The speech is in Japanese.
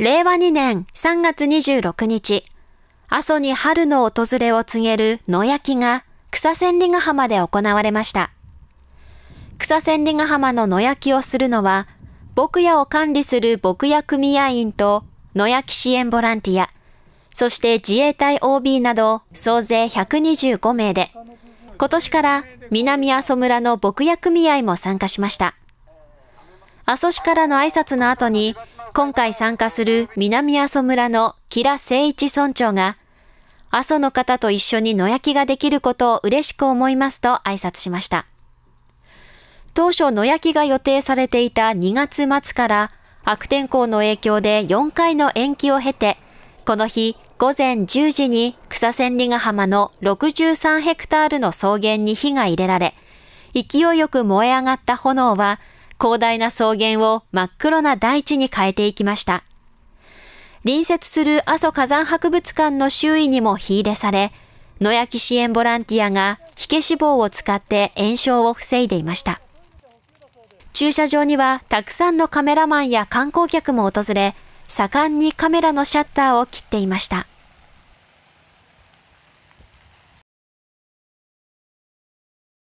令和2年3月26日、阿蘇に春の訪れを告げる野焼きが草千里ヶ浜で行われました。草千里ヶ浜の野焼きをするのは、牧野を管理する牧野組合員と野焼き支援ボランティア、そして自衛隊 OB など総勢125名で、今年から南阿蘇村の牧野組合も参加しました。阿蘇市からの挨拶の後に、今回参加する南阿蘇村の木良誠一村長が、阿蘇の方と一緒に野焼きができることを嬉しく思いますと挨拶しました。当初野焼きが予定されていた2月末から悪天候の影響で4回の延期を経て、この日午前10時に草千里ヶ浜の63ヘクタールの草原に火が入れられ、勢いよく燃え上がった炎は広大な草原を真っ黒な大地に変えていきました。隣接する阿蘇火山博物館の周囲にも火入れされ、野焼き支援ボランティアが火消し棒を使って炎症を防いでいました。駐車場にはたくさんのカメラマンや観光客も訪れ、盛んにカメラのシャッターを切っていました。